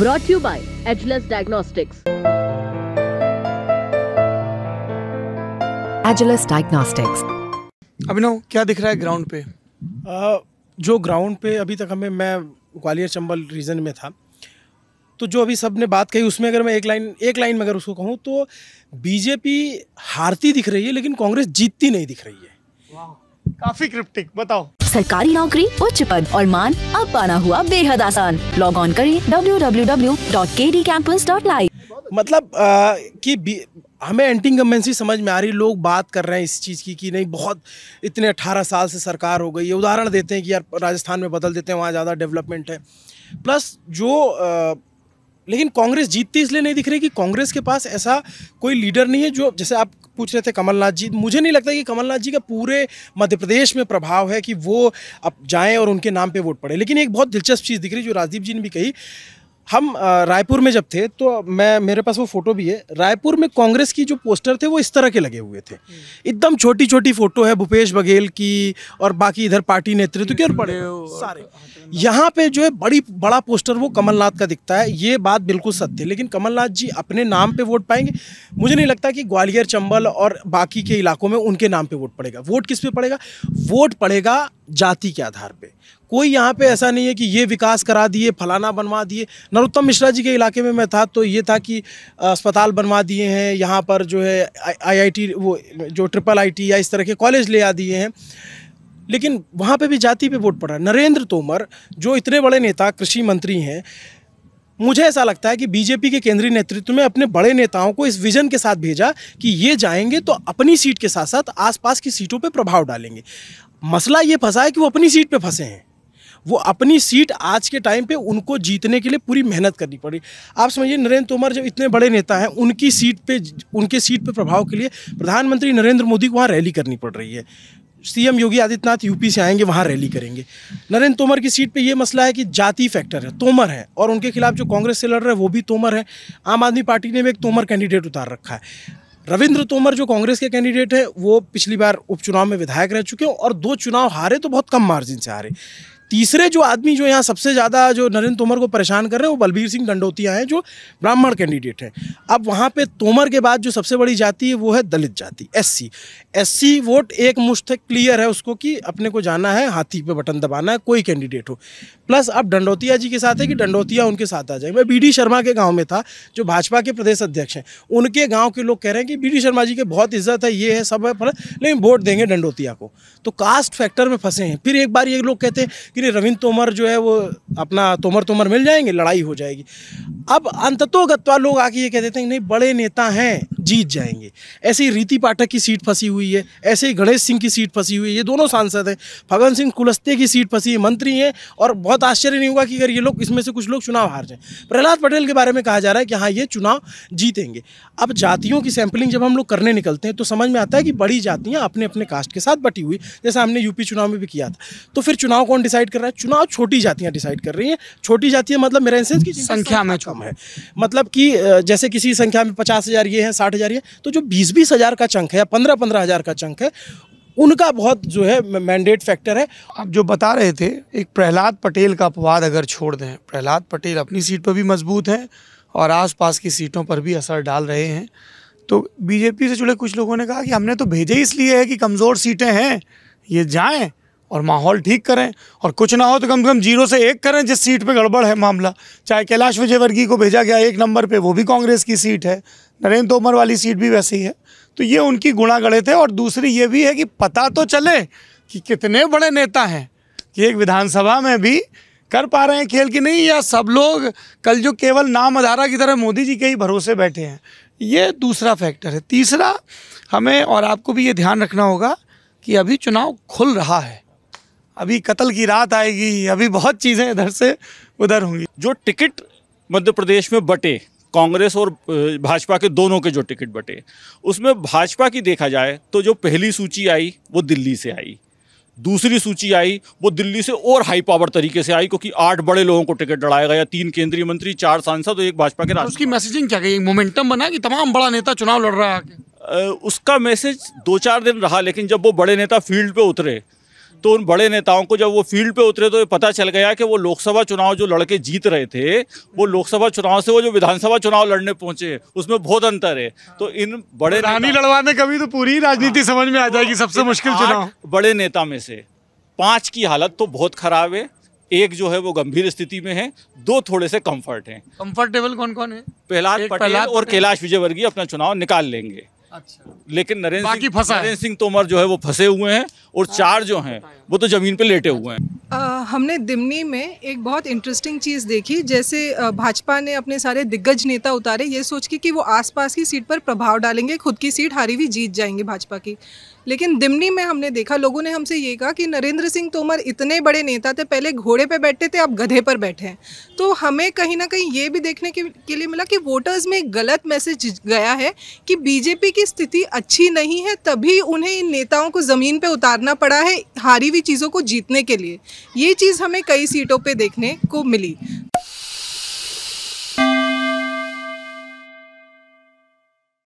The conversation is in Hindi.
Brought you by Agilus diagnostics Agilus diagnostics Abhinav क्या दिख रहा है ग्राउंड पे आ, जो ग्राउंड पे अभी तक हमें मैं ग्वालियर चंबल रीजन में था तो जो अभी सब ने बात कही उसमें अगर मैं एक लाइन एक लाइन में अगर उसको कहूँ तो बीजेपी हारती दिख रही है लेकिन कांग्रेस जीतती नहीं दिख रही है काफी क्रिप्टिक बताओ सरकारी नौकरी उच्च पद और मान अब पाना हुआ बेहद आसान लॉग ऑन करें www.kdcampus.live मतलब आ, कि हमें एंटी इनकम्बेंसी समझ में आ रही लोग बात कर रहे हैं इस चीज़ की कि नहीं बहुत इतने 18 साल से सरकार हो गई है उदाहरण देते हैं कि यार राजस्थान में बदल देते हैं वहाँ ज़्यादा डेवलपमेंट है प्लस जो आ, लेकिन कांग्रेस जीतती इसलिए नहीं दिख रही कि कांग्रेस के पास ऐसा कोई लीडर नहीं है जो जैसे आप पूछ रहे थे कमलनाथ जी मुझे नहीं लगता कि कमलनाथ जी का पूरे मध्य प्रदेश में प्रभाव है कि वो अब जाएं और उनके नाम पर वोट पड़े लेकिन एक बहुत दिलचस्प चीज़ दिख रही जो राजदीप जी ने भी कही हम रायपुर में जब थे तो मैं मेरे पास वो फोटो भी है रायपुर में कांग्रेस की जो पोस्टर थे वो इस तरह के लगे हुए थे एकदम छोटी छोटी फोटो है भूपेश बघेल की और बाकी इधर पार्टी नेतृत्व के और बड़े सारे यहाँ पे जो है बड़ी बड़ा पोस्टर वो कमलनाथ का दिखता है ये बात बिल्कुल सत्य है लेकिन कमलनाथ जी अपने नाम पर वोट पाएंगे मुझे नहीं लगता कि ग्वालियर चंबल और बाकी के इलाकों में उनके नाम पर वोट पड़ेगा वोट किस पे पड़ेगा वोट पड़ेगा जाति के आधार पर कोई यहाँ पे ऐसा नहीं है कि ये विकास करा दिए फलाना बनवा दिए नरोत्तम मिश्रा जी के इलाके में मैं था तो ये था कि अस्पताल बनवा दिए हैं यहाँ पर जो है आईआईटी वो जो ट्रिपल आईटी या इस तरह के कॉलेज ले आ दिए हैं लेकिन वहाँ पे भी जाति पे वोट पड़ा नरेंद्र तोमर जो इतने बड़े नेता कृषि मंत्री हैं मुझे ऐसा लगता है कि बीजेपी के केंद्रीय नेतृत्व में अपने बड़े नेताओं को इस विजन के साथ भेजा कि ये जाएंगे तो अपनी सीट के साथ साथ आसपास की सीटों पे प्रभाव डालेंगे मसला ये फंसा है कि वो अपनी सीट पे फंसे हैं वो अपनी सीट आज के टाइम पे उनको जीतने के लिए पूरी मेहनत करनी पड़ी आप समझिए नरेंद्र तोमर जब इतने बड़े नेता हैं उनकी सीट पे उनके सीट पे प्रभाव के लिए प्रधानमंत्री नरेंद्र मोदी को वहाँ रैली करनी पड़ रही है सीएम योगी आदित्यनाथ यूपी से आएंगे वहाँ रैली करेंगे नरेंद्र तोमर की सीट पे ये मसला है कि जाति फैक्टर है तोमर है और उनके खिलाफ जो कांग्रेस से लड़ रहे हैं वो भी तोमर है आम आदमी पार्टी ने भी एक तोमर कैंडिडेट उतार रखा है रविंद्र तोमर जो कांग्रेस के कैंडिडेट है वो पिछली बार उपचुनाव में विधायक रह चुके हैं और दो चुनाव हारे तो बहुत कम मार्जिन से हारे तीसरे जो आदमी जो यहाँ सबसे ज़्यादा जो नरेंद्र तोमर को परेशान कर रहे हैं वो बलबीर सिंह डंडोतिया हैं जो ब्राह्मण कैंडिडेट हैं अब वहाँ पे तोमर के बाद जो सबसे बड़ी जाति है वो है दलित जाति एससी एससी वोट एक मुश्त क्लियर है उसको कि अपने को जाना है हाथी पे बटन दबाना है कोई कैंडिडेट हो प्लस अब डंडोतिया जी के साथ है कि डंडोतिया उनके साथ आ जाए मैं बी शर्मा के गाँव में था जो भाजपा के प्रदेश अध्यक्ष हैं उनके गाँव के लोग कह रहे हैं कि बी शर्मा जी के बहुत इज्जत है ये है सब है पर लेकिन वोट देंगे डंडोतिया को तो कास्ट फैक्टर में फंसे हैं फिर एक बार ये लोग कहते हैं कि कि रविंद्र तोमर जो है वो अपना तोमर तोमर मिल जाएंगे लड़ाई हो जाएगी अब अंततोगत्वा लोग आके ये कह देते हैं नहीं बड़े नेता हैं जीत जाएंगे ऐसे ही रीति पाठक की सीट फंसी हुई है ऐसे ही गणेश सिंह की सीट फंसी हुई है ये दोनों सांसद हैं फगन सिंह कुलस्ते की सीट फंसी है मंत्री हैं और बहुत आश्चर्य नहीं होगा कि अगर ये लोग इसमें से कुछ लोग चुनाव हार जाएं प्रहलाद पटेल के बारे में कहा जा रहा है कि हाँ ये चुनाव जीतेंगे अब जातियों की सैंपलिंग जब हम लोग करने निकलते हैं तो समझ में आता है कि बड़ी जातियाँ अपने अपने कास्ट के साथ बटी हुई जैसे हमने यूपी चुनाव में भी किया था तो फिर चुनाव कौन डिसाइड कर रहा है चुनाव छोटी जातियाँ डिसाइड कर रही हैं छोटी जातियाँ मतलब मेरा इंसेंस की संख्या में कम है मतलब कि जैसे किसी संख्या में पचास हज़ार ये हैं साठ जा रही है तो जो बीस बीस हज़ार का चंक है या पंद्रह पंद्रह हज़ार का चंक है उनका बहुत जो है मैंडेट फैक्टर है आप जो बता रहे थे एक प्रहलाद पटेल का अपवाद अगर छोड़ दें प्रहलाद पटेल अपनी सीट पर भी मजबूत हैं और आसपास की सीटों पर भी असर डाल रहे हैं तो बीजेपी से जुड़े कुछ लोगों ने कहा कि हमने तो भेजे इसलिए है कि कमज़ोर सीटें हैं ये जाएं और माहौल ठीक करें और कुछ ना हो तो कम से कम जीरो से एक करें जिस सीट पे गड़बड़ है मामला चाहे कैलाश विजयवर्गीय को भेजा गया एक नंबर पे वो भी कांग्रेस की सीट है नरेंद्र तोमर वाली सीट भी वैसे ही है तो ये उनकी गुणा गढ़े थे और दूसरी ये भी है कि पता तो चले कि कितने बड़े नेता हैं कि एक विधानसभा में भी कर पा रहे हैं खेल की नहीं या सब लोग कल जो केवल नाम अधारा की तरह मोदी जी के ही भरोसे बैठे हैं ये दूसरा फैक्टर है तीसरा हमें और आपको भी ये ध्यान रखना होगा कि अभी चुनाव खुल रहा है अभी कत्ल की रात आएगी अभी बहुत चीज़ें इधर से उधर होंगी जो टिकट मध्य प्रदेश में बटे कांग्रेस और भाजपा के दोनों के जो टिकट बटे उसमें भाजपा की देखा जाए तो जो पहली सूची आई वो दिल्ली से आई दूसरी सूची आई वो दिल्ली से और हाई पावर तरीके से आई क्योंकि आठ बड़े लोगों को टिकट लड़ाया गया तीन केंद्रीय मंत्री चार सांसद और एक भाजपा के उसकी मैसेजिंग क्या गई मोमेंटम बना कि तमाम बड़ा नेता चुनाव लड़ रहा है उसका मैसेज दो चार दिन रहा लेकिन जब वो बड़े नेता फील्ड पे उतरे तो उन बड़े नेताओं को जब वो फील्ड पे उतरे तो पता चल गया कि वो लोकसभा चुनाव जो लड़के जीत रहे थे वो लोकसभा चुनाव से वो जो विधानसभा चुनाव लड़ने पहुंचे उसमें बहुत अंतर है तो इन बड़े रानी लड़वाने कभी तो पूरी राजनीति हाँ। समझ में आ जाएगी सबसे मुश्किल चुनाव बड़े नेता में से पांच की हालत तो बहुत खराब है एक जो है वो गंभीर स्थिति में है दो थोड़े से कंफर्ट हैं कंफर्टेबल कौन कौन है प्रहलाद पटेल और कैलाश विजयवर्गीय अपना चुनाव निकाल लेंगे अच्छा लेकिन नरेंद्र सिंह नरेंद्र सिंह तोमर जो है वो फंसे हुए हैं और हाँ। चार जो हैं वो तो जमीन पे लेटे हुए हैं हमने दिमनी में एक बहुत इंटरेस्टिंग चीज़ देखी जैसे भाजपा ने अपने सारे दिग्गज नेता उतारे ये सोच के कि वो आसपास की सीट पर प्रभाव डालेंगे खुद की सीट हारी हुई जीत जाएंगे भाजपा की लेकिन दिमनी में हमने देखा लोगों ने हमसे ये कहा कि नरेंद्र सिंह तोमर इतने बड़े नेता थे पहले घोड़े पर बैठे थे अब गधे पर बैठे हैं तो हमें कहीं ना कहीं ये भी देखने के, के लिए मिला कि वोटर्स में गलत मैसेज गया है कि बीजेपी की स्थिति अच्छी नहीं है तभी उन्हें इन नेताओं को ज़मीन पर उतारना पड़ा है हारी हुई चीज़ों को जीतने के लिए ये चीज़ हमें कई सीटों पर देखने को मिली